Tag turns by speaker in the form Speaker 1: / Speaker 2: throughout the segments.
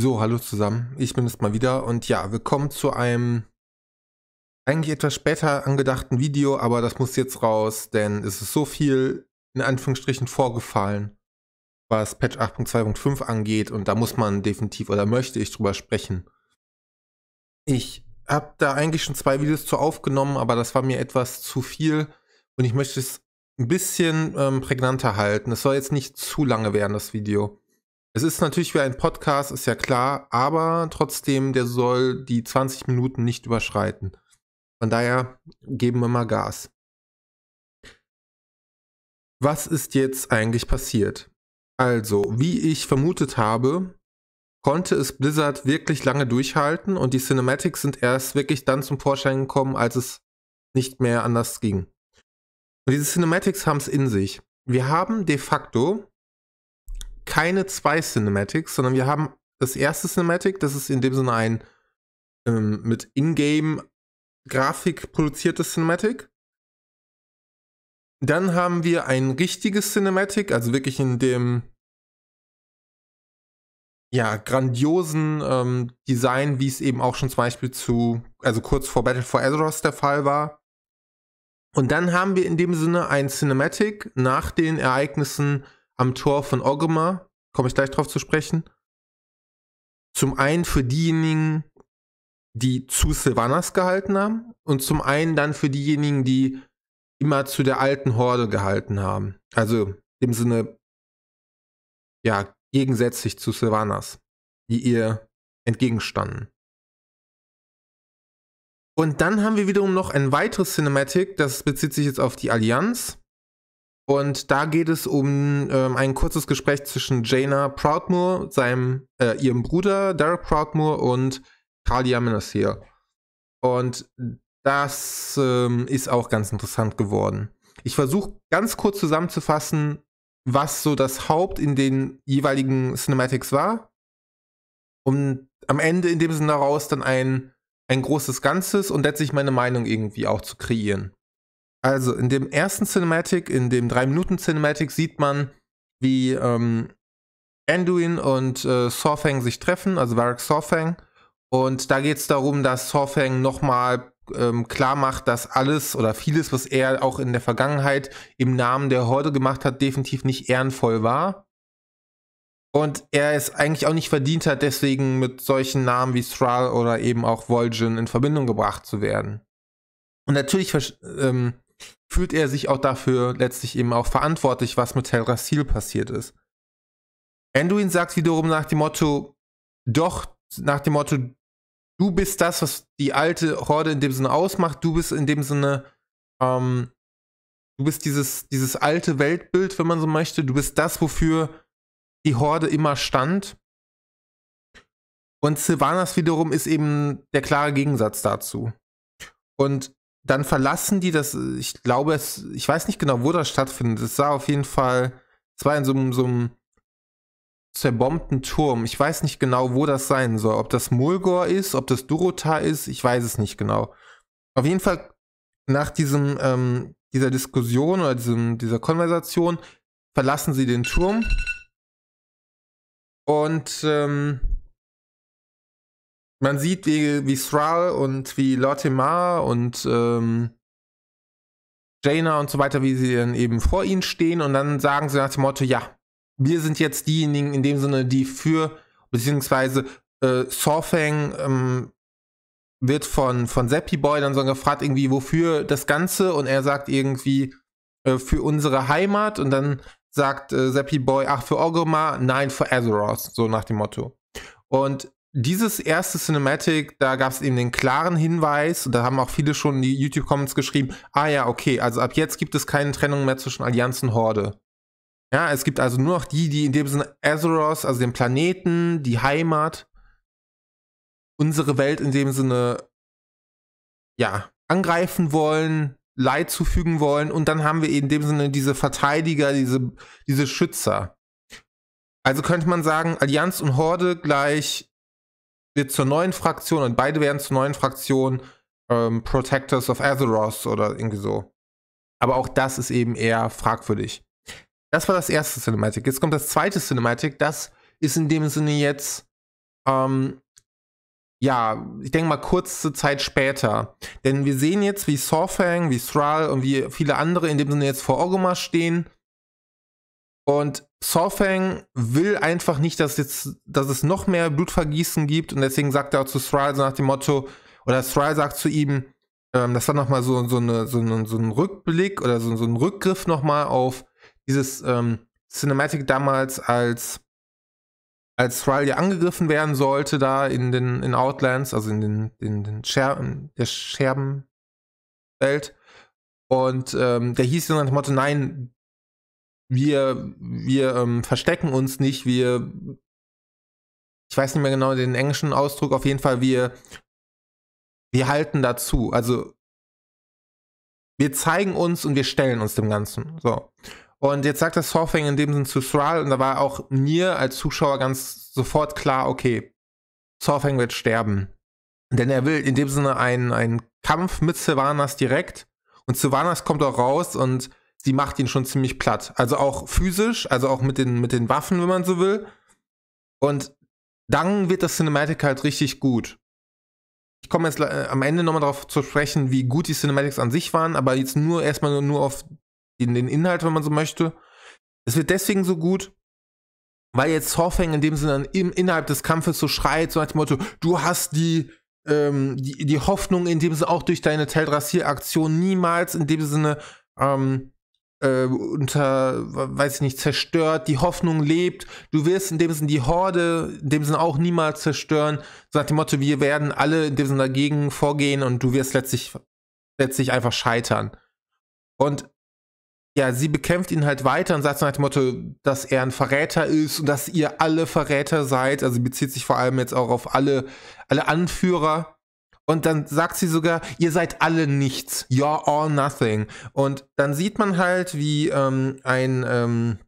Speaker 1: So, hallo zusammen. Ich bin es mal wieder und ja, willkommen zu einem eigentlich etwas später angedachten Video, aber das muss jetzt raus, denn es ist so viel in Anführungsstrichen vorgefallen, was Patch 8.2.5 angeht und da muss man definitiv oder möchte ich drüber sprechen. Ich habe da eigentlich schon zwei Videos zu aufgenommen, aber das war mir etwas zu viel und ich möchte es ein bisschen ähm, prägnanter halten. Es soll jetzt nicht zu lange werden, das Video. Es ist natürlich wie ein Podcast, ist ja klar, aber trotzdem, der soll die 20 Minuten nicht überschreiten. Von daher geben wir mal Gas. Was ist jetzt eigentlich passiert? Also, wie ich vermutet habe, konnte es Blizzard wirklich lange durchhalten und die Cinematics sind erst wirklich dann zum Vorschein gekommen, als es nicht mehr anders ging. Und diese Cinematics haben es in sich. Wir haben de facto keine zwei Cinematics, sondern wir haben das erste Cinematic, das ist in dem Sinne ein ähm, mit Ingame Grafik produziertes Cinematic. Dann haben wir ein richtiges Cinematic, also wirklich in dem ja, grandiosen ähm, Design, wie es eben auch schon zum Beispiel zu, also kurz vor Battle for Azeroth der Fall war. Und dann haben wir in dem Sinne ein Cinematic nach den Ereignissen am Tor von Ogema, komme ich gleich drauf zu sprechen. Zum einen für diejenigen, die zu Sylvanas gehalten haben und zum einen dann für diejenigen, die immer zu der alten Horde gehalten haben. Also im Sinne, ja, gegensätzlich zu Sylvanas, die ihr entgegenstanden. Und dann haben wir wiederum noch ein weiteres Cinematic, das bezieht sich jetzt auf die Allianz. Und da geht es um ähm, ein kurzes Gespräch zwischen Jaina Proudmoore, seinem, äh, ihrem Bruder Derek Proudmoore und Carl Yamenes Und das ähm, ist auch ganz interessant geworden. Ich versuche ganz kurz zusammenzufassen, was so das Haupt in den jeweiligen Cinematics war. Um am Ende in dem Sinne daraus dann ein, ein großes Ganzes und letztlich meine Meinung irgendwie auch zu kreieren. Also in dem ersten Cinematic, in dem 3-Minuten-Cinematic sieht man, wie ähm, Anduin und äh, Sawfang sich treffen, also Varric Sorfang. Und da geht es darum, dass Sorfang nochmal ähm, klar macht, dass alles oder vieles, was er auch in der Vergangenheit im Namen der Horde gemacht hat, definitiv nicht ehrenvoll war. Und er es eigentlich auch nicht verdient hat, deswegen mit solchen Namen wie Thrall oder eben auch Vol'jin in Verbindung gebracht zu werden. Und natürlich ähm, fühlt er sich auch dafür letztlich eben auch verantwortlich, was mit Telrasil passiert ist. Anduin sagt wiederum nach dem Motto, doch, nach dem Motto, du bist das, was die alte Horde in dem Sinne ausmacht, du bist in dem Sinne, ähm, du bist dieses, dieses alte Weltbild, wenn man so möchte, du bist das, wofür die Horde immer stand. Und Sylvanas wiederum ist eben der klare Gegensatz dazu. Und dann verlassen die das, ich glaube es, ich weiß nicht genau, wo das stattfindet. Es sah auf jeden Fall, es war in so, einem, so einem zerbombten Turm. Ich weiß nicht genau, wo das sein soll. Ob das Mulgor ist, ob das Durotar ist, ich weiß es nicht genau. Auf jeden Fall, nach diesem, ähm, dieser Diskussion oder diesem, dieser Konversation verlassen sie den Turm und ähm, man sieht, wie, wie Thrall und wie Lortimar und ähm, Jaina und so weiter, wie sie dann eben vor ihnen stehen und dann sagen sie nach dem Motto, ja, wir sind jetzt diejenigen in dem Sinne, die für, beziehungsweise äh, Sorfang ähm, wird von, von Seppi Boy dann so gefragt, irgendwie, wofür das Ganze und er sagt irgendwie, äh, für unsere Heimat und dann sagt äh, Seppi Boy, ach, für Orgrimmar, nein, für Azeroth, so nach dem Motto. Und dieses erste Cinematic, da gab es eben den klaren Hinweis, da haben auch viele schon in die YouTube-Comments geschrieben, ah ja, okay, also ab jetzt gibt es keine Trennung mehr zwischen Allianz und Horde. Ja, es gibt also nur noch die, die in dem Sinne Azeroth, also den Planeten, die Heimat, unsere Welt in dem Sinne, ja, angreifen wollen, Leid zufügen wollen und dann haben wir in dem Sinne diese Verteidiger, diese, diese Schützer. Also könnte man sagen, Allianz und Horde gleich wird zur neuen Fraktion und beide werden zur neuen Fraktion ähm, Protectors of Azeroth oder irgendwie so. Aber auch das ist eben eher fragwürdig. Das war das erste Cinematic. Jetzt kommt das zweite Cinematic. Das ist in dem Sinne jetzt, ähm, ja, ich denke mal kurze Zeit später. Denn wir sehen jetzt, wie Sawfang, wie Thrall und wie viele andere in dem Sinne jetzt vor Orgoma stehen. Und Sawfang will einfach nicht, dass, jetzt, dass es noch mehr Blutvergießen gibt und deswegen sagt er auch zu Thrall so nach dem Motto, oder Thrall sagt zu ihm, ähm, das war nochmal so, so, eine, so, eine, so ein Rückblick oder so, so ein Rückgriff nochmal auf dieses ähm, Cinematic damals, als, als Thrall ja angegriffen werden sollte, da in den in Outlands, also in den, in den Scherben, der Scherbenwelt. Und ähm, der hieß dann nach dem Motto, nein, wir, wir ähm, verstecken uns nicht, wir, ich weiß nicht mehr genau den englischen Ausdruck, auf jeden Fall, wir, wir halten dazu. Also wir zeigen uns und wir stellen uns dem Ganzen. So. Und jetzt sagt das Sorfing in dem Sinn zu Thrall und da war auch mir als Zuschauer ganz sofort klar, okay, Sorfing wird sterben. Denn er will in dem Sinne einen, einen Kampf mit Sylvanas direkt und Sylvanas kommt auch raus und sie macht ihn schon ziemlich platt. Also auch physisch, also auch mit den, mit den Waffen, wenn man so will. Und dann wird das Cinematic halt richtig gut. Ich komme jetzt äh, am Ende nochmal darauf zu sprechen, wie gut die Cinematics an sich waren, aber jetzt nur erstmal nur auf den, den Inhalt, wenn man so möchte. Es wird deswegen so gut, weil jetzt Horfang in dem Sinne im, innerhalb des Kampfes so schreit, so nach dem Motto, du hast die, ähm, die, die Hoffnung in dem Sinne auch durch deine Teldrassier-Aktion niemals in dem Sinne ähm, äh, unter, weiß ich nicht, zerstört, die Hoffnung lebt. Du wirst in dem Sinn die Horde, in dem Sinn auch niemals zerstören. So nach dem Motto, wir werden alle in dem Sinn dagegen vorgehen und du wirst letztlich, letztlich einfach scheitern. Und ja, sie bekämpft ihn halt weiter und sagt so nach dem Motto, dass er ein Verräter ist und dass ihr alle Verräter seid. Also bezieht sich vor allem jetzt auch auf alle, alle Anführer und dann sagt sie sogar, ihr seid alle nichts. You're all nothing. Und dann sieht man halt, wie ähm, ein, ähm,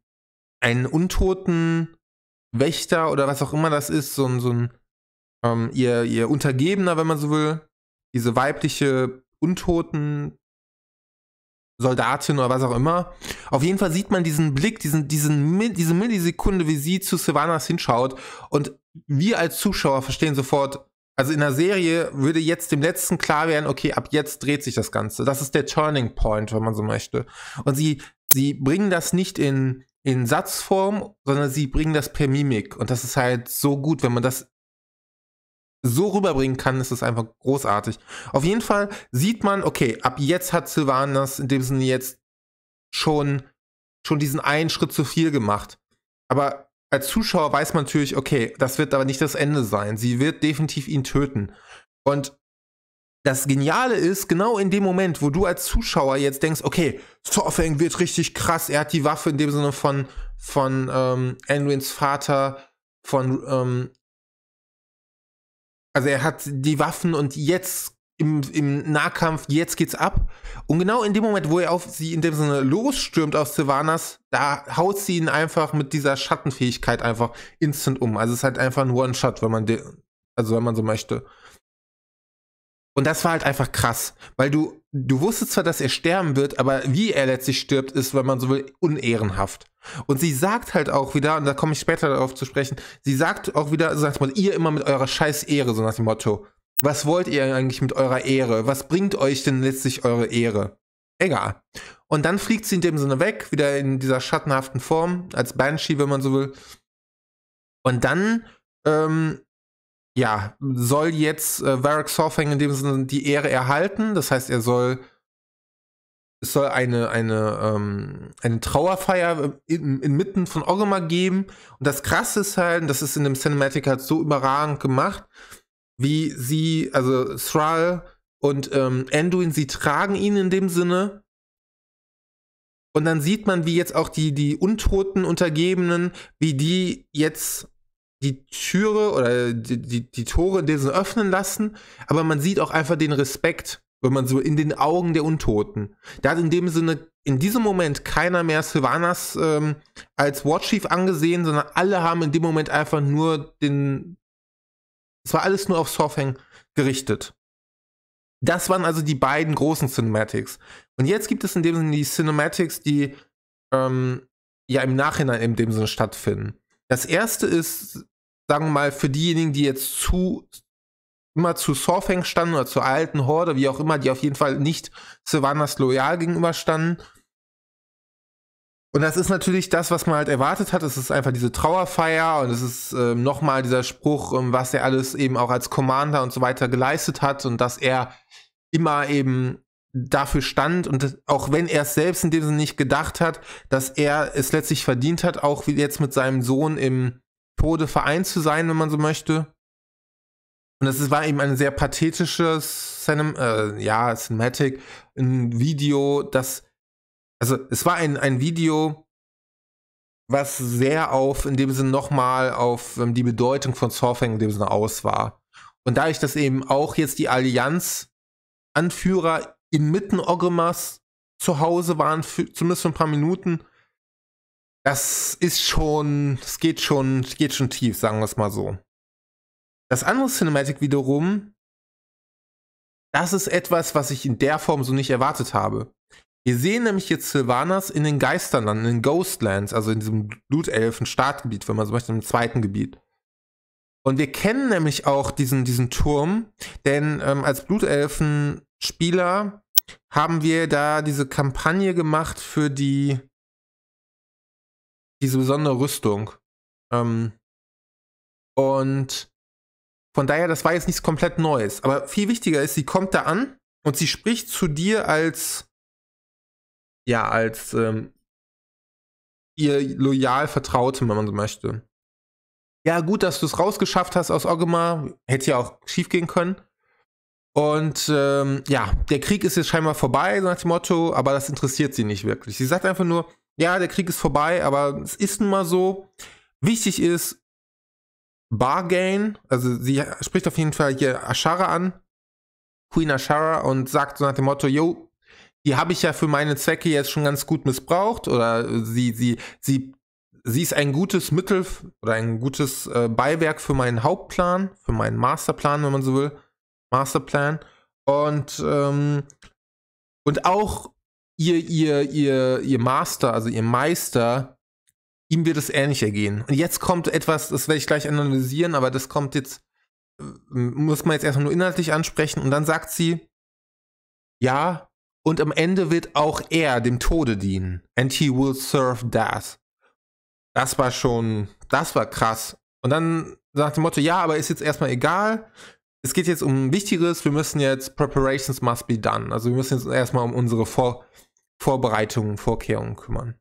Speaker 1: einen untoten Wächter oder was auch immer das ist, so ein, so ein ähm, ihr, ihr Untergebener, wenn man so will, diese weibliche Untoten Soldatin oder was auch immer. Auf jeden Fall sieht man diesen Blick, diesen, diesen, diese Millisekunde, wie sie zu Sylvanas hinschaut. Und wir als Zuschauer verstehen sofort, also in der Serie würde jetzt dem letzten klar werden, okay, ab jetzt dreht sich das Ganze. Das ist der Turning Point, wenn man so möchte. Und sie, sie bringen das nicht in, in Satzform, sondern sie bringen das per Mimik. Und das ist halt so gut, wenn man das so rüberbringen kann, ist das einfach großartig. Auf jeden Fall sieht man, okay, ab jetzt hat Sylvanas in dem Sinne jetzt schon, schon diesen einen Schritt zu viel gemacht. Aber als Zuschauer weiß man natürlich, okay, das wird aber nicht das Ende sein. Sie wird definitiv ihn töten. Und das Geniale ist, genau in dem Moment, wo du als Zuschauer jetzt denkst, okay, Sorfang wird richtig krass, er hat die Waffe in dem Sinne von, von ähm, Anduins Vater, von, ähm, also er hat die Waffen und jetzt im, im Nahkampf, jetzt geht's ab. Und genau in dem Moment, wo er auf sie in dem Sinne losstürmt auf Sylvanas, da haut sie ihn einfach mit dieser Schattenfähigkeit einfach instant um. Also es ist halt einfach ein One-Shot, wenn man also wenn man so möchte. Und das war halt einfach krass, weil du, du wusstest zwar, dass er sterben wird, aber wie er letztlich stirbt, ist, wenn man so will, unehrenhaft. Und sie sagt halt auch wieder, und da komme ich später darauf zu sprechen, sie sagt auch wieder, sagt man, ihr immer mit eurer scheiß Ehre, so nach dem Motto. Was wollt ihr eigentlich mit eurer Ehre? Was bringt euch denn letztlich eure Ehre? Egal. Und dann fliegt sie in dem Sinne weg, wieder in dieser schattenhaften Form, als Banshee, wenn man so will. Und dann, ähm, ja, soll jetzt äh, Varric Sawfang in dem Sinne die Ehre erhalten. Das heißt, er soll, es soll eine, eine, ähm, eine Trauerfeier in, inmitten von Orgrimmar geben. Und das Krasse ist halt, das ist in dem Cinematic halt so überragend gemacht, wie sie, also Thrall und ähm, Anduin, sie tragen ihn in dem Sinne. Und dann sieht man, wie jetzt auch die, die untoten Untergebenen, wie die jetzt die Türe oder die, die, die Tore diesen öffnen lassen. Aber man sieht auch einfach den Respekt, wenn man so in den Augen der Untoten. Da hat in dem Sinne in diesem Moment keiner mehr Sylvanas ähm, als War Chief angesehen, sondern alle haben in dem Moment einfach nur den es war alles nur auf Soffhang gerichtet. Das waren also die beiden großen Cinematics. Und jetzt gibt es in dem Sinne die Cinematics, die ähm, ja im Nachhinein in dem Sinne stattfinden. Das erste ist, sagen wir mal, für diejenigen, die jetzt zu immer zu Soffhang standen oder zur alten Horde, wie auch immer, die auf jeden Fall nicht Sylvanas loyal gegenüberstanden, und das ist natürlich das, was man halt erwartet hat. Es ist einfach diese Trauerfeier und es ist äh, nochmal dieser Spruch, um, ähm, was er alles eben auch als Commander und so weiter geleistet hat und dass er immer eben dafür stand und auch wenn er es selbst in dem Sinne nicht gedacht hat, dass er es letztlich verdient hat, auch wie jetzt mit seinem Sohn im Tode vereint zu sein, wenn man so möchte. Und das war eben ein sehr pathetisches Cinem äh, ja, Cinematic, ein Video, das also es war ein, ein Video, was sehr auf, in dem Sinne nochmal auf ähm, die Bedeutung von Surfing in dem Sinne aus war. Und dadurch, dass eben auch jetzt die Allianz-Anführer inmitten Ogremas zu Hause waren, für, zumindest für ein paar Minuten, das ist schon, es geht schon, geht schon tief, sagen wir es mal so. Das andere Cinematic wiederum, das ist etwas, was ich in der Form so nicht erwartet habe. Wir sehen nämlich jetzt Sylvanas in den Geisterlanden, in den Ghostlands, also in diesem Blutelfen-Startgebiet, wenn man so möchte, im zweiten Gebiet. Und wir kennen nämlich auch diesen, diesen Turm, denn ähm, als Blutelfen-Spieler haben wir da diese Kampagne gemacht für die diese besondere Rüstung. Ähm, und von daher, das war jetzt nichts komplett Neues. Aber viel wichtiger ist, sie kommt da an und sie spricht zu dir als ja, als ähm, ihr loyal Vertraute, wenn man so möchte. Ja, gut, dass du es rausgeschafft hast aus Ogema. Hätte ja auch schief gehen können. Und ähm, ja, der Krieg ist jetzt scheinbar vorbei, so nach dem Motto, aber das interessiert sie nicht wirklich. Sie sagt einfach nur, ja, der Krieg ist vorbei, aber es ist nun mal so. Wichtig ist Bargain, also sie spricht auf jeden Fall hier Ashara an, Queen Ashara, und sagt so nach dem Motto, yo, die habe ich ja für meine Zwecke jetzt schon ganz gut missbraucht oder sie, sie, sie, sie ist ein gutes Mittel oder ein gutes äh, Beiwerk für meinen Hauptplan, für meinen Masterplan, wenn man so will. Masterplan. Und, ähm, und auch ihr, ihr, ihr, ihr Master, also ihr Meister, ihm wird es ähnlich ergehen. Und jetzt kommt etwas, das werde ich gleich analysieren, aber das kommt jetzt, äh, muss man jetzt erstmal nur inhaltlich ansprechen. Und dann sagt sie, ja, und am Ende wird auch er dem Tode dienen. And he will serve death. Das war schon, das war krass. Und dann sagt dem Motto, ja, aber ist jetzt erstmal egal. Es geht jetzt um Wichtigeres. Wir müssen jetzt, preparations must be done. Also wir müssen jetzt erstmal um unsere Vor Vorbereitungen, Vorkehrungen kümmern.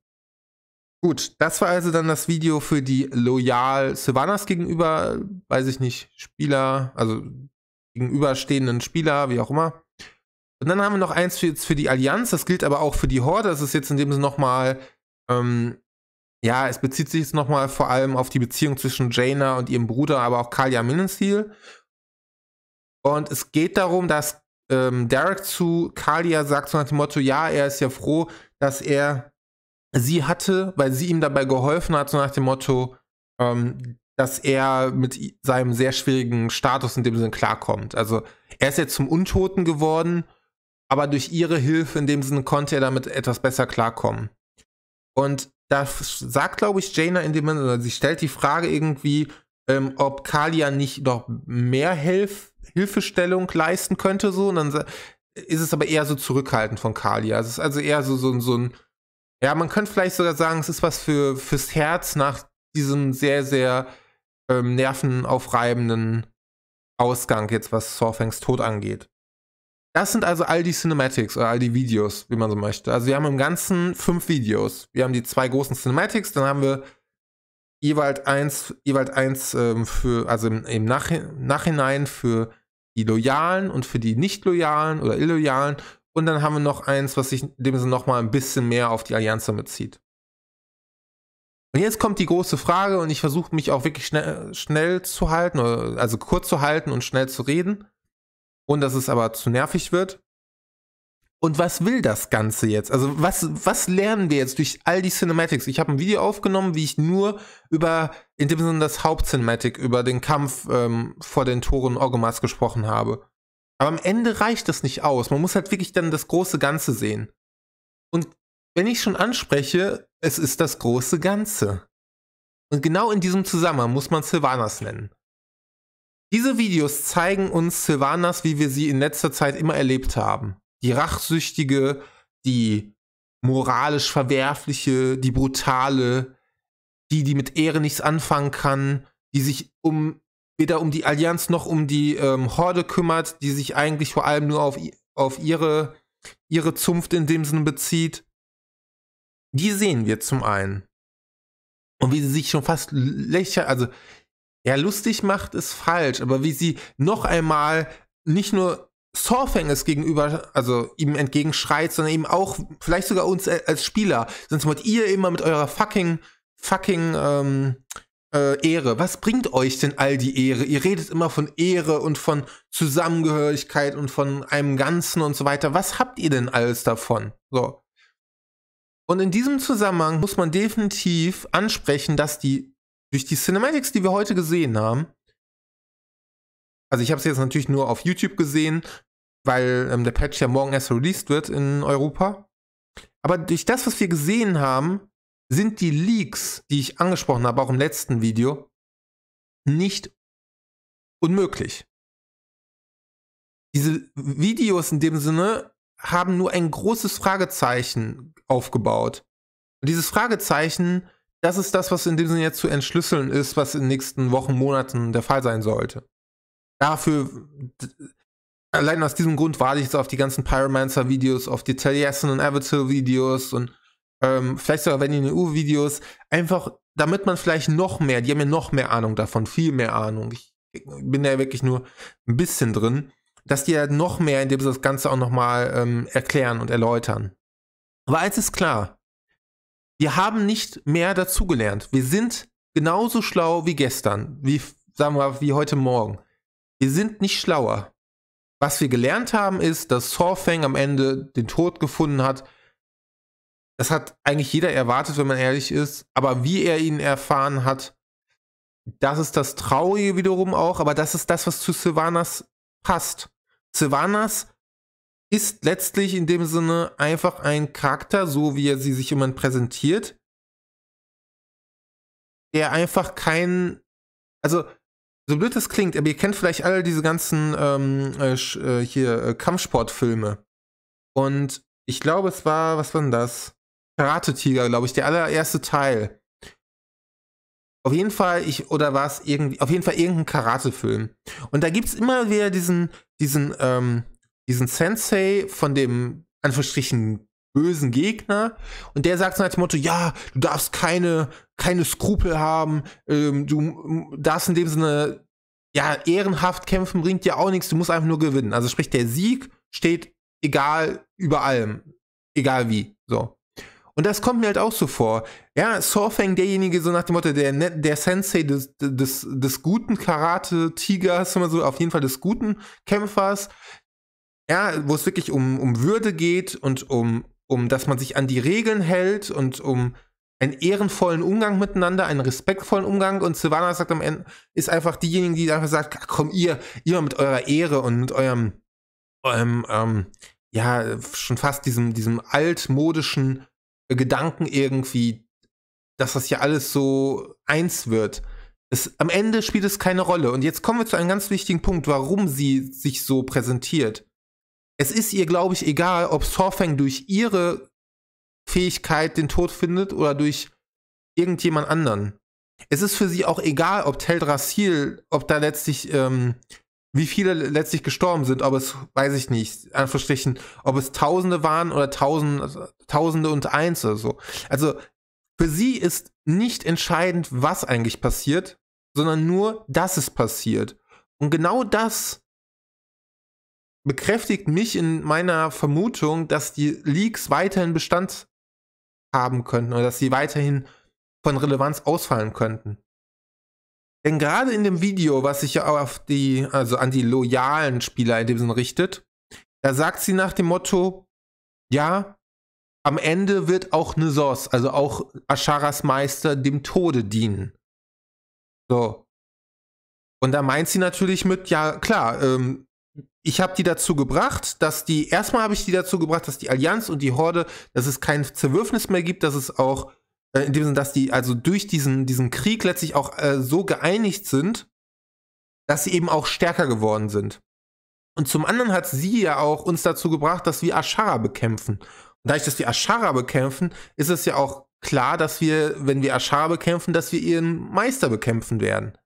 Speaker 1: Gut, das war also dann das Video für die loyal Sylvanas gegenüber, weiß ich nicht, Spieler, also gegenüberstehenden Spieler, wie auch immer. Und dann haben wir noch eins für, für die Allianz, das gilt aber auch für die Horde. Das ist jetzt in dem Sinne nochmal, ähm, ja, es bezieht sich jetzt nochmal vor allem auf die Beziehung zwischen Jaina und ihrem Bruder, aber auch Kalia Minnensteel. Und es geht darum, dass ähm, Derek zu Kalia sagt, so nach dem Motto, ja, er ist ja froh, dass er sie hatte, weil sie ihm dabei geholfen hat, so nach dem Motto, ähm, dass er mit seinem sehr schwierigen Status in dem Sinne klarkommt. Also er ist jetzt zum Untoten geworden aber durch ihre Hilfe in dem Sinne konnte er damit etwas besser klarkommen. Und da sagt, glaube ich, Jaina in dem Moment, oder sie stellt die Frage irgendwie, ähm, ob Kalia nicht noch mehr Hilf Hilfestellung leisten könnte, so. Und dann ist es aber eher so zurückhaltend von Kalia. Es ist also eher so, so, so ein, ja, man könnte vielleicht sogar sagen, es ist was für, fürs Herz nach diesem sehr, sehr ähm, nervenaufreibenden Ausgang, jetzt was Sorfangs Tod angeht. Das sind also all die Cinematics oder all die Videos, wie man so möchte. Also wir haben im Ganzen fünf Videos. Wir haben die zwei großen Cinematics, dann haben wir jeweils eins, jeweils eins ähm, für, also im, im Nachhinein für die Loyalen und für die Nicht-Loyalen oder Illoyalen. Und dann haben wir noch eins, was sich in dem Sinne nochmal ein bisschen mehr auf die Allianz bezieht. Und jetzt kommt die große Frage und ich versuche mich auch wirklich schnell, schnell zu halten, also kurz zu halten und schnell zu reden und dass es aber zu nervig wird. Und was will das Ganze jetzt? Also was, was lernen wir jetzt durch all die Cinematics? Ich habe ein Video aufgenommen, wie ich nur über, in dem Sinne das Hauptcinematic, über den Kampf ähm, vor den Toren Orgomas gesprochen habe. Aber am Ende reicht das nicht aus. Man muss halt wirklich dann das große Ganze sehen. Und wenn ich schon anspreche, es ist das große Ganze. Und genau in diesem Zusammenhang muss man Sylvanas nennen. Diese Videos zeigen uns Silvanas, wie wir sie in letzter Zeit immer erlebt haben. Die rachsüchtige, die moralisch verwerfliche, die brutale, die, die mit Ehre nichts anfangen kann, die sich um weder um die Allianz noch um die ähm, Horde kümmert, die sich eigentlich vor allem nur auf, auf ihre, ihre Zunft in dem Sinne bezieht. Die sehen wir zum einen. Und wie sie sich schon fast lächelt, also ja, lustig macht ist falsch, aber wie sie noch einmal nicht nur Sorfenges gegenüber, also ihm entgegenschreit, sondern eben auch, vielleicht sogar uns als Spieler, sonst wollt ihr immer mit eurer fucking, fucking ähm, äh, Ehre. Was bringt euch denn all die Ehre? Ihr redet immer von Ehre und von Zusammengehörigkeit und von einem Ganzen und so weiter. Was habt ihr denn alles davon? So. Und in diesem Zusammenhang muss man definitiv ansprechen, dass die durch die Cinematics, die wir heute gesehen haben, also ich habe es jetzt natürlich nur auf YouTube gesehen, weil ähm, der Patch ja morgen erst released wird in Europa. Aber durch das, was wir gesehen haben, sind die Leaks, die ich angesprochen habe, auch im letzten Video, nicht unmöglich. Diese Videos in dem Sinne haben nur ein großes Fragezeichen aufgebaut. Und dieses Fragezeichen das ist das, was in dem Sinne jetzt zu entschlüsseln ist, was in den nächsten Wochen, Monaten der Fall sein sollte. Dafür, allein aus diesem Grund warte ich jetzt auf die ganzen Pyromancer-Videos, auf die Taliesin und Avatar-Videos und ähm, vielleicht sogar wenn die EU-Videos, einfach damit man vielleicht noch mehr, die haben ja noch mehr Ahnung davon, viel mehr Ahnung. Ich bin da ja wirklich nur ein bisschen drin, dass die ja halt noch mehr, indem sie das Ganze auch nochmal ähm, erklären und erläutern. Aber eins ist klar, wir haben nicht mehr dazugelernt. Wir sind genauso schlau wie gestern, wie sagen wir, wie heute Morgen. Wir sind nicht schlauer. Was wir gelernt haben, ist, dass Sorfang am Ende den Tod gefunden hat. Das hat eigentlich jeder erwartet, wenn man ehrlich ist. Aber wie er ihn erfahren hat, das ist das Traurige wiederum auch. Aber das ist das, was zu Sylvanas passt. Sylvanas ist letztlich in dem Sinne einfach ein Charakter, so wie er sie sich immer präsentiert, der einfach kein, also so blöd es klingt, aber ihr kennt vielleicht alle diese ganzen ähm, äh, äh hier äh, Kampfsportfilme. Und ich glaube, es war, was war denn das? Karate Tiger, glaube ich, der allererste Teil. Auf jeden Fall, ich, oder war es irgendwie, auf jeden Fall irgendein Karatefilm. Und da gibt es immer wieder diesen, diesen, ähm, diesen Sensei von dem, Anführungsstrichen, bösen Gegner und der sagt so als Motto, ja, du darfst keine, keine Skrupel haben, ähm, du darfst in dem Sinne, ja, ehrenhaft kämpfen bringt dir auch nichts, du musst einfach nur gewinnen. Also sprich, der Sieg steht egal über allem, egal wie, so. Und das kommt mir halt auch so vor. Ja, Sorfang, derjenige, so nach dem Motto, der, ne, der Sensei des, des, des guten Karate-Tigers, so, auf jeden Fall des guten Kämpfers, ja, wo es wirklich um, um Würde geht und um, um, dass man sich an die Regeln hält und um einen ehrenvollen Umgang miteinander, einen respektvollen Umgang. Und Silvana sagt am Ende, ist einfach diejenige, die einfach sagt, komm ihr, immer mit eurer Ehre und mit eurem, eurem ähm, ja, schon fast diesem, diesem altmodischen Gedanken irgendwie, dass das ja alles so eins wird. Es, am Ende spielt es keine Rolle. Und jetzt kommen wir zu einem ganz wichtigen Punkt, warum sie sich so präsentiert es ist ihr, glaube ich, egal, ob Sorfang durch ihre Fähigkeit den Tod findet oder durch irgendjemand anderen. Es ist für sie auch egal, ob Teldrassil, ob da letztlich, ähm, wie viele letztlich gestorben sind, ob es, weiß ich nicht, Anführungsstrichen, ob es Tausende waren oder Tausend, Tausende und Eins oder so. Also für sie ist nicht entscheidend, was eigentlich passiert, sondern nur, dass es passiert. Und genau das bekräftigt mich in meiner Vermutung, dass die Leaks weiterhin Bestand haben könnten oder dass sie weiterhin von Relevanz ausfallen könnten. Denn gerade in dem Video, was sich ja auf die, also an die loyalen Spieler in dem Sinne richtet, da sagt sie nach dem Motto, ja, am Ende wird auch Nesos, also auch Asharas Meister, dem Tode dienen. So. Und da meint sie natürlich mit, ja, klar, ähm, ich habe die dazu gebracht, dass die, erstmal habe ich die dazu gebracht, dass die Allianz und die Horde, dass es kein Zerwürfnis mehr gibt, dass es auch, äh, in dem Sinne, dass die also durch diesen, diesen Krieg letztlich auch äh, so geeinigt sind, dass sie eben auch stärker geworden sind. Und zum anderen hat sie ja auch uns dazu gebracht, dass wir Ashara bekämpfen. Und dadurch, dass wir Ashara bekämpfen, ist es ja auch klar, dass wir, wenn wir Ashara bekämpfen, dass wir ihren Meister bekämpfen werden.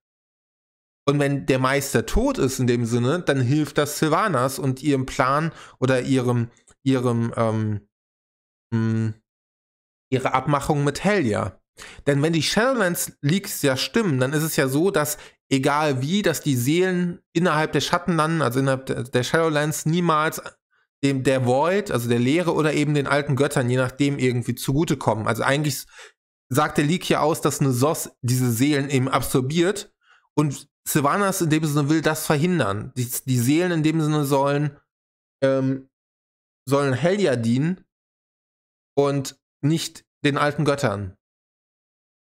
Speaker 1: Und wenn der Meister tot ist in dem Sinne, dann hilft das Sylvanas und ihrem Plan oder ihrem, ihrem, ähm, hm, ihre Abmachung mit Helja. Denn wenn die Shadowlands Leaks ja stimmen, dann ist es ja so, dass egal wie, dass die Seelen innerhalb der Schatten landen, also innerhalb der Shadowlands, niemals dem der Void, also der Leere oder eben den alten Göttern, je nachdem, irgendwie zugutekommen. Also eigentlich sagt der Leak hier aus, dass eine SOS diese Seelen eben absorbiert und Sylvanas in dem Sinne will das verhindern. Die, die Seelen in dem Sinne sollen, ähm, sollen Heldia dienen und nicht den alten Göttern.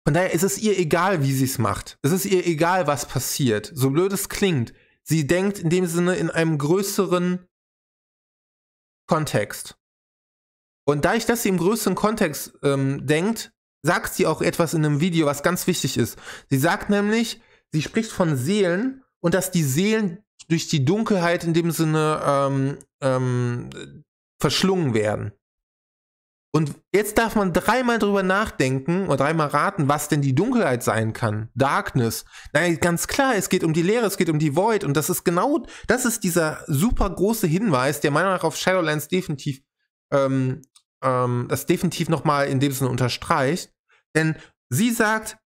Speaker 1: Von daher ist es ihr egal, wie sie es macht. Es ist ihr egal, was passiert. So blöd es klingt. Sie denkt in dem Sinne in einem größeren Kontext. Und da ich das im größeren Kontext ähm, denkt, sagt sie auch etwas in einem Video, was ganz wichtig ist. Sie sagt nämlich, sie spricht von Seelen und dass die Seelen durch die Dunkelheit in dem Sinne ähm, ähm, verschlungen werden. Und jetzt darf man dreimal drüber nachdenken und dreimal raten, was denn die Dunkelheit sein kann. Darkness. Naja, ganz klar, es geht um die Leere, es geht um die Void. Und das ist genau, das ist dieser super große Hinweis, der meiner Meinung nach auf Shadowlands definitiv, ähm, ähm, das definitiv nochmal in dem Sinne unterstreicht. Denn sie sagt,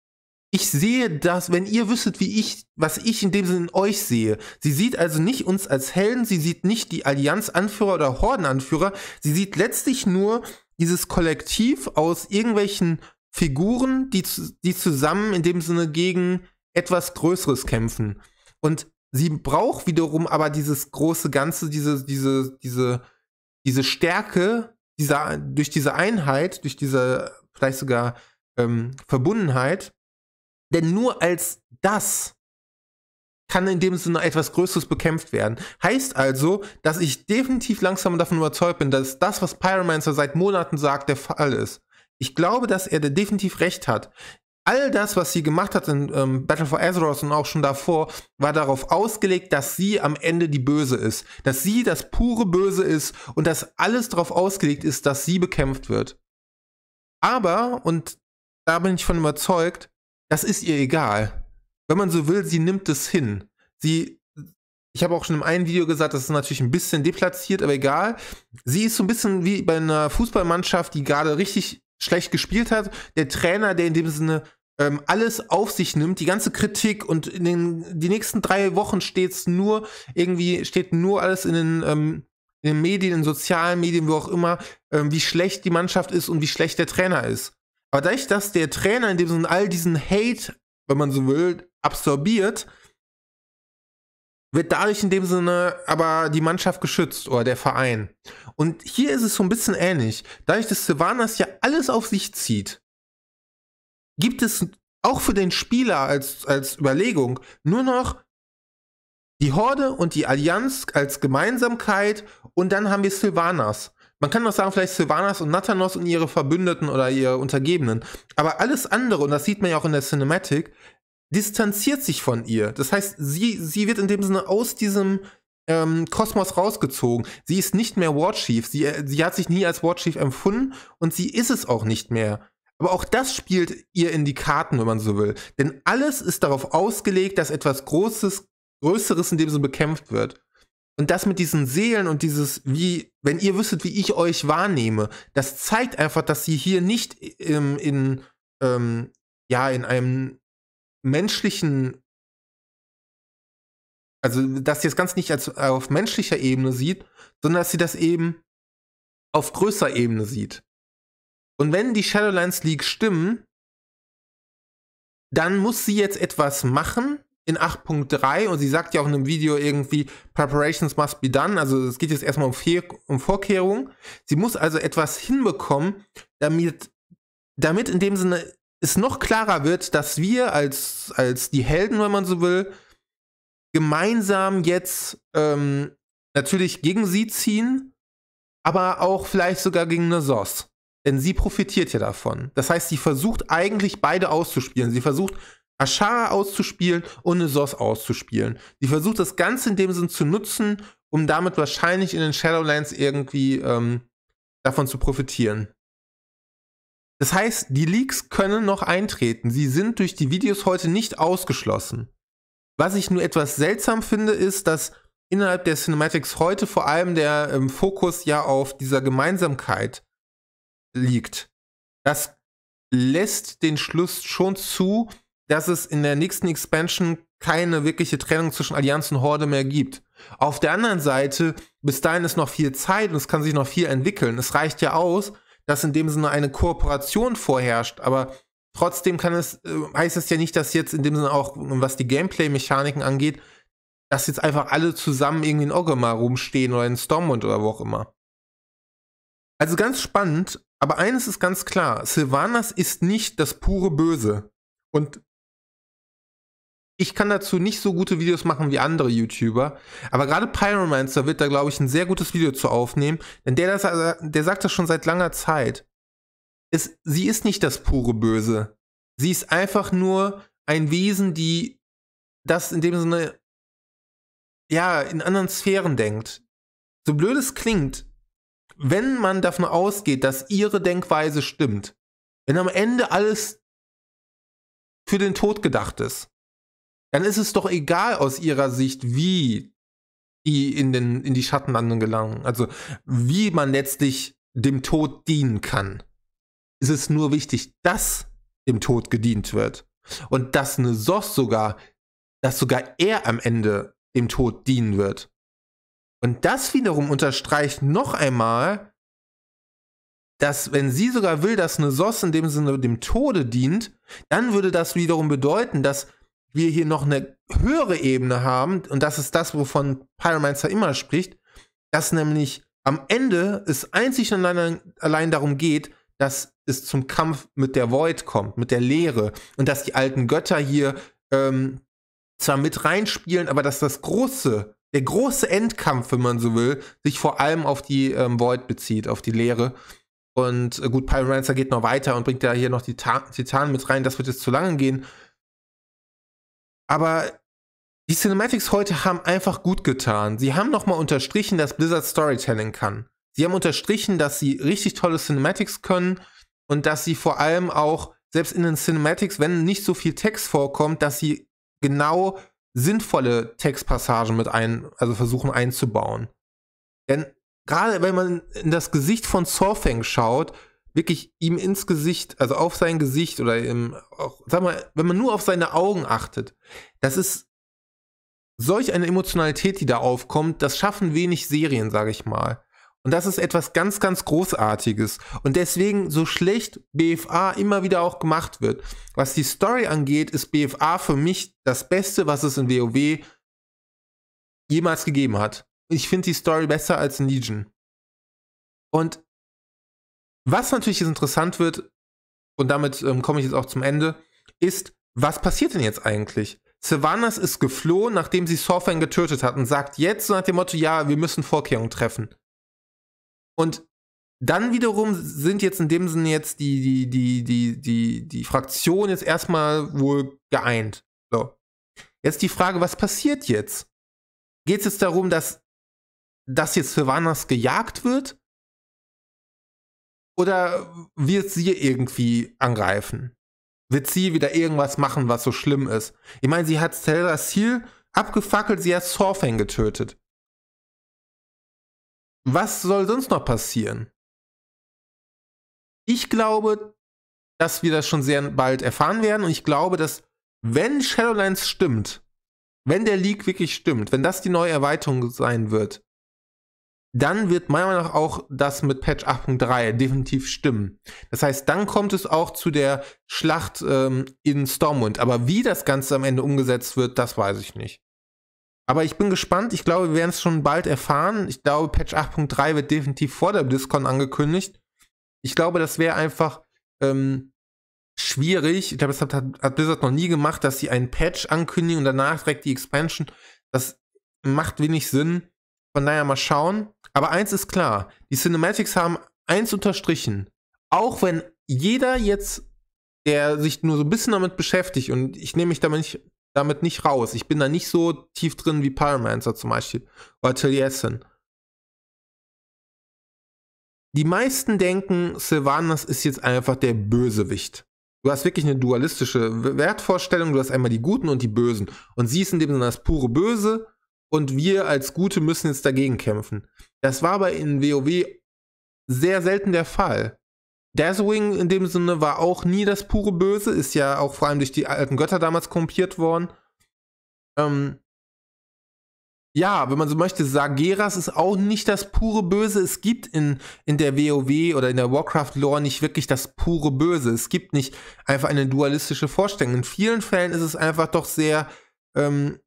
Speaker 1: ich sehe das, wenn ihr wüsstet, wie ich, was ich in dem Sinne in euch sehe. Sie sieht also nicht uns als Helden, sie sieht nicht die Allianzanführer oder Hordenanführer, sie sieht letztlich nur dieses Kollektiv aus irgendwelchen Figuren, die, die zusammen in dem Sinne gegen etwas Größeres kämpfen. Und sie braucht wiederum aber dieses große Ganze, diese, diese, diese, diese Stärke, dieser, durch diese Einheit, durch diese vielleicht sogar ähm, Verbundenheit, denn nur als das kann in dem Sinne etwas Größeres bekämpft werden. Heißt also, dass ich definitiv langsam davon überzeugt bin, dass das, was Pyromancer seit Monaten sagt, der Fall ist. Ich glaube, dass er definitiv recht hat. All das, was sie gemacht hat in ähm, Battle for Azeroth und auch schon davor, war darauf ausgelegt, dass sie am Ende die Böse ist. Dass sie das pure Böse ist und dass alles darauf ausgelegt ist, dass sie bekämpft wird. Aber, und da bin ich von überzeugt, das ist ihr egal. Wenn man so will, sie nimmt es hin. Sie, ich habe auch schon in einem Video gesagt, das ist natürlich ein bisschen deplatziert, aber egal. Sie ist so ein bisschen wie bei einer Fußballmannschaft, die gerade richtig schlecht gespielt hat. Der Trainer, der in dem Sinne ähm, alles auf sich nimmt, die ganze Kritik und in den die nächsten drei Wochen steht nur irgendwie steht nur alles in den ähm, in den Medien, in sozialen Medien, wo auch immer, ähm, wie schlecht die Mannschaft ist und wie schlecht der Trainer ist. Aber dadurch, dass der Trainer in dem Sinne all diesen Hate, wenn man so will, absorbiert, wird dadurch in dem Sinne aber die Mannschaft geschützt oder der Verein. Und hier ist es so ein bisschen ähnlich. Dadurch, dass Sylvanas ja alles auf sich zieht, gibt es auch für den Spieler als, als Überlegung nur noch die Horde und die Allianz als Gemeinsamkeit und dann haben wir Sylvanas. Man kann noch sagen, vielleicht Sylvanas und Nathanos und ihre Verbündeten oder ihre Untergebenen. Aber alles andere, und das sieht man ja auch in der Cinematic, distanziert sich von ihr. Das heißt, sie, sie wird in dem Sinne aus diesem ähm, Kosmos rausgezogen. Sie ist nicht mehr Warchief. Sie, äh, sie hat sich nie als Warchief empfunden und sie ist es auch nicht mehr. Aber auch das spielt ihr in die Karten, wenn man so will. Denn alles ist darauf ausgelegt, dass etwas Großes, Größeres in dem Sinne bekämpft wird. Und das mit diesen Seelen und dieses, wie, wenn ihr wüsstet, wie ich euch wahrnehme, das zeigt einfach, dass sie hier nicht ähm, in, ähm, ja, in einem menschlichen, also dass sie das Ganze nicht als, auf menschlicher Ebene sieht, sondern dass sie das eben auf größer Ebene sieht. Und wenn die Shadowlands League stimmen, dann muss sie jetzt etwas machen, in 8.3 und sie sagt ja auch in einem Video irgendwie, Preparations must be done. Also es geht jetzt erstmal um, um Vorkehrungen. Sie muss also etwas hinbekommen, damit, damit in dem Sinne es noch klarer wird, dass wir als, als die Helden, wenn man so will, gemeinsam jetzt ähm, natürlich gegen sie ziehen, aber auch vielleicht sogar gegen eine Sauce. Denn sie profitiert ja davon. Das heißt, sie versucht eigentlich beide auszuspielen. Sie versucht Ashara auszuspielen und eine Sos auszuspielen. Die versucht das Ganze in dem Sinn zu nutzen, um damit wahrscheinlich in den Shadowlands irgendwie ähm, davon zu profitieren. Das heißt, die Leaks können noch eintreten. Sie sind durch die Videos heute nicht ausgeschlossen. Was ich nur etwas seltsam finde, ist, dass innerhalb der Cinematics heute vor allem der ähm, Fokus ja auf dieser Gemeinsamkeit liegt. Das lässt den Schluss schon zu, dass es in der nächsten Expansion keine wirkliche Trennung zwischen Allianz und Horde mehr gibt. Auf der anderen Seite, bis dahin ist noch viel Zeit und es kann sich noch viel entwickeln. Es reicht ja aus, dass in dem Sinne eine Kooperation vorherrscht, aber trotzdem kann es, äh, heißt es ja nicht, dass jetzt in dem Sinne auch, was die Gameplay-Mechaniken angeht, dass jetzt einfach alle zusammen irgendwie in Ogema rumstehen oder in Stormwind oder wo auch immer. Also ganz spannend, aber eines ist ganz klar, Sylvanas ist nicht das pure Böse. Und ich kann dazu nicht so gute Videos machen wie andere YouTuber, aber gerade Pyromancer wird da, glaube ich, ein sehr gutes Video zu aufnehmen, denn der, das, äh, der sagt das schon seit langer Zeit. Es, sie ist nicht das pure Böse. Sie ist einfach nur ein Wesen, die das in dem Sinne, ja, in anderen Sphären denkt. So blöd es klingt, wenn man davon ausgeht, dass ihre Denkweise stimmt, wenn am Ende alles für den Tod gedacht ist, dann ist es doch egal aus ihrer Sicht, wie die in, den, in die Schattenlanden gelangen. Also wie man letztlich dem Tod dienen kann. Es ist nur wichtig, dass dem Tod gedient wird. Und dass eine Sos sogar, dass sogar er am Ende dem Tod dienen wird. Und das wiederum unterstreicht noch einmal, dass wenn sie sogar will, dass eine Sos in dem Sinne dem Tode dient, dann würde das wiederum bedeuten, dass wir hier noch eine höhere Ebene haben, und das ist das, wovon Pyromancer immer spricht, dass nämlich am Ende es einzig und allein darum geht, dass es zum Kampf mit der Void kommt, mit der Leere, und dass die alten Götter hier ähm, zwar mit reinspielen, aber dass das große, der große Endkampf, wenn man so will, sich vor allem auf die ähm, Void bezieht, auf die Leere. Und äh, gut, Pyromancer geht noch weiter und bringt ja hier noch die Ta Titanen mit rein, das wird jetzt zu lange gehen. Aber die Cinematics heute haben einfach gut getan. Sie haben nochmal unterstrichen, dass Blizzard Storytelling kann. Sie haben unterstrichen, dass sie richtig tolle Cinematics können und dass sie vor allem auch, selbst in den Cinematics, wenn nicht so viel Text vorkommt, dass sie genau sinnvolle Textpassagen mit ein, also versuchen einzubauen. Denn gerade wenn man in das Gesicht von Sorfeng schaut, wirklich ihm ins Gesicht, also auf sein Gesicht oder im, auch, sag mal, wenn man nur auf seine Augen achtet, das ist solch eine Emotionalität, die da aufkommt, das schaffen wenig Serien, sage ich mal. Und das ist etwas ganz, ganz Großartiges. Und deswegen, so schlecht BFA immer wieder auch gemacht wird, was die Story angeht, ist BFA für mich das Beste, was es in WoW jemals gegeben hat. Ich finde die Story besser als in Legion. Und was natürlich jetzt interessant wird, und damit ähm, komme ich jetzt auch zum Ende, ist, was passiert denn jetzt eigentlich? Sylvanas ist geflohen, nachdem sie Sorfan getötet hat und sagt jetzt nach dem Motto, ja, wir müssen Vorkehrungen treffen. Und dann wiederum sind jetzt in dem Sinne jetzt die, die, die, die, die, die Fraktion jetzt erstmal wohl geeint. So. Jetzt die Frage, was passiert jetzt? Geht es jetzt darum, dass, dass jetzt Sylvanas gejagt wird? Oder wird sie irgendwie angreifen? Wird sie wieder irgendwas machen, was so schlimm ist? Ich meine, sie hat Zelda Seal abgefackelt, sie hat Sorfang getötet. Was soll sonst noch passieren? Ich glaube, dass wir das schon sehr bald erfahren werden und ich glaube, dass wenn Shadowlands stimmt, wenn der Leak wirklich stimmt, wenn das die neue Erweiterung sein wird, dann wird meiner Meinung nach auch das mit Patch 8.3 definitiv stimmen. Das heißt, dann kommt es auch zu der Schlacht ähm, in Stormwind. Aber wie das Ganze am Ende umgesetzt wird, das weiß ich nicht. Aber ich bin gespannt. Ich glaube, wir werden es schon bald erfahren. Ich glaube, Patch 8.3 wird definitiv vor der Discord angekündigt. Ich glaube, das wäre einfach ähm, schwierig. Ich glaube, das hat, hat Blizzard noch nie gemacht, dass sie einen Patch ankündigen und danach direkt die Expansion. Das macht wenig Sinn. Von daher mal schauen. Aber eins ist klar, die Cinematics haben eins unterstrichen. Auch wenn jeder jetzt, der sich nur so ein bisschen damit beschäftigt, und ich nehme mich damit nicht, damit nicht raus, ich bin da nicht so tief drin wie Pyromancer zum Beispiel oder Taliesin. Die meisten denken, Sylvanas ist jetzt einfach der Bösewicht. Du hast wirklich eine dualistische Wertvorstellung. Du hast einmal die Guten und die Bösen. Und sie ist in dem Sinne das pure Böse und wir als Gute müssen jetzt dagegen kämpfen. Das war aber in WoW sehr selten der Fall. Deathwing in dem Sinne war auch nie das pure Böse, ist ja auch vor allem durch die alten Götter damals kompiert worden. Ähm, ja, wenn man so möchte, Sageras ist auch nicht das pure Böse. Es gibt in, in der WoW oder in der Warcraft-Lore nicht wirklich das pure Böse. Es gibt nicht einfach eine dualistische Vorstellung. In vielen Fällen ist es einfach doch sehr ähm,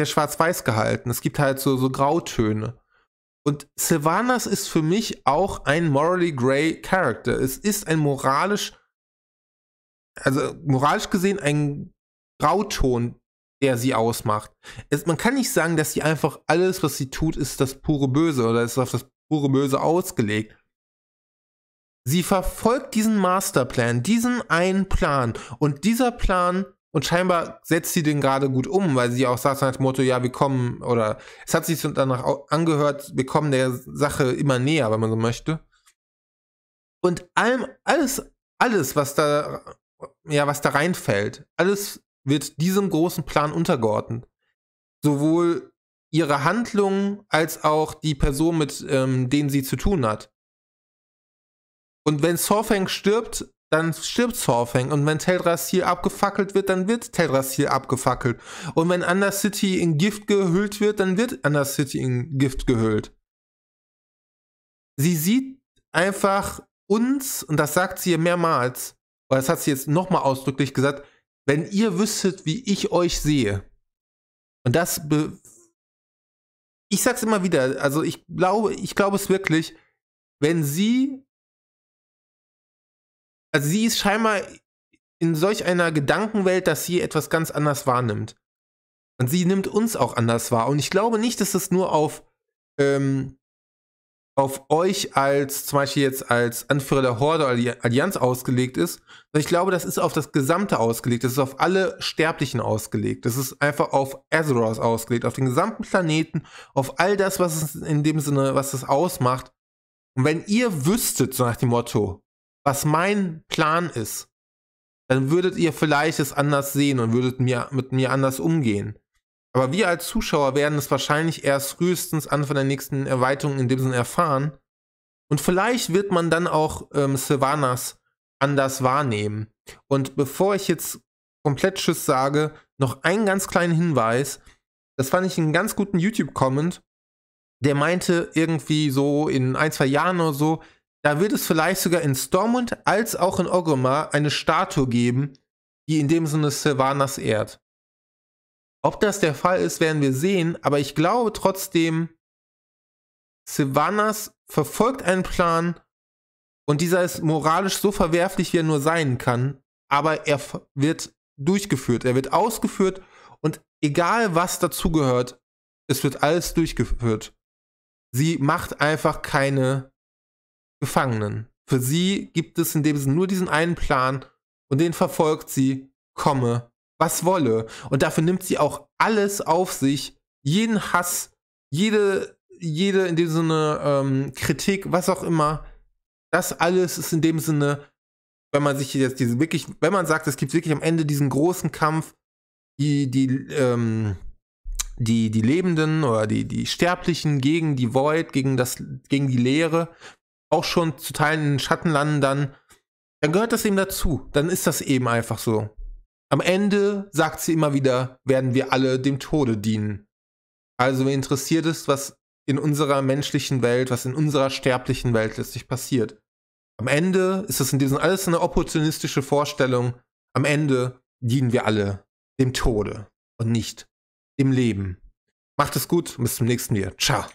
Speaker 1: sehr schwarz-weiß gehalten. Es gibt halt so, so Grautöne. Und Sylvanas ist für mich auch ein morally gray Character. Es ist ein moralisch, also moralisch gesehen ein Grauton, der sie ausmacht. Es, man kann nicht sagen, dass sie einfach alles, was sie tut, ist das pure Böse oder ist auf das pure Böse ausgelegt. Sie verfolgt diesen Masterplan, diesen einen Plan und dieser Plan und scheinbar setzt sie den gerade gut um, weil sie auch sagt nach dem Motto, ja, wir kommen, oder es hat sich danach angehört, wir kommen der Sache immer näher, wenn man so möchte. Und allem, alles, alles, was da, ja, was da reinfällt, alles wird diesem großen Plan untergeordnet. Sowohl ihre Handlung als auch die Person, mit ähm, denen sie zu tun hat. Und wenn Sorfang stirbt, dann stirbt Sorfang. Und wenn hier abgefackelt wird, dann wird hier abgefackelt. Und wenn Undercity in Gift gehüllt wird, dann wird Undercity in Gift gehüllt. Sie sieht einfach uns, und das sagt sie mehrmals, oder das hat sie jetzt nochmal ausdrücklich gesagt, wenn ihr wüsstet, wie ich euch sehe. Und das, ich sag's immer wieder, also ich glaube, ich glaube es wirklich, wenn sie also sie ist scheinbar in solch einer Gedankenwelt, dass sie etwas ganz anders wahrnimmt. Und sie nimmt uns auch anders wahr. Und ich glaube nicht, dass es nur auf, ähm, auf euch als, zum Beispiel jetzt als Anführer der Horde oder Allianz ausgelegt ist, ich glaube, das ist auf das Gesamte ausgelegt. Das ist auf alle Sterblichen ausgelegt. Das ist einfach auf Azeroth ausgelegt, auf den gesamten Planeten, auf all das, was es in dem Sinne, was es ausmacht. Und wenn ihr wüsstet, so nach dem Motto, was mein Plan ist, dann würdet ihr vielleicht es anders sehen und würdet mir, mit mir anders umgehen. Aber wir als Zuschauer werden es wahrscheinlich erst frühestens Anfang der nächsten Erweiterung in dem Sinne erfahren. Und vielleicht wird man dann auch ähm, Sylvanas anders wahrnehmen. Und bevor ich jetzt komplett Tschüss sage, noch einen ganz kleinen Hinweis. Das fand ich einen ganz guten YouTube-Comment. Der meinte irgendwie so in ein, zwei Jahren oder so, da wird es vielleicht sogar in Stormont als auch in Ogoma eine Statue geben, die in dem Sinne Sylvanas ehrt. Ob das der Fall ist, werden wir sehen, aber ich glaube trotzdem, Sylvanas verfolgt einen Plan und dieser ist moralisch so verwerflich, wie er nur sein kann, aber er wird durchgeführt, er wird ausgeführt und egal was dazugehört, es wird alles durchgeführt. Sie macht einfach keine Gefangenen. Für sie gibt es in dem Sinne nur diesen einen Plan und den verfolgt sie, komme, was wolle. Und dafür nimmt sie auch alles auf sich, jeden Hass, jede, jede in dem Sinne ähm, Kritik, was auch immer. Das alles ist in dem Sinne, wenn man sich jetzt diese wirklich, wenn man sagt, es gibt wirklich am Ende diesen großen Kampf, die, die, ähm, die, die Lebenden oder die, die Sterblichen gegen die Void, gegen das, gegen die Leere, auch schon zu Teilen in den Schatten landen, dann, dann gehört das eben dazu. Dann ist das eben einfach so. Am Ende sagt sie immer wieder, werden wir alle dem Tode dienen. Also wer interessiert ist, was in unserer menschlichen Welt, was in unserer sterblichen Welt letztlich passiert. Am Ende ist das in diesem alles eine opportunistische Vorstellung. Am Ende dienen wir alle dem Tode und nicht dem Leben. Macht es gut, bis zum nächsten Mal. Ciao.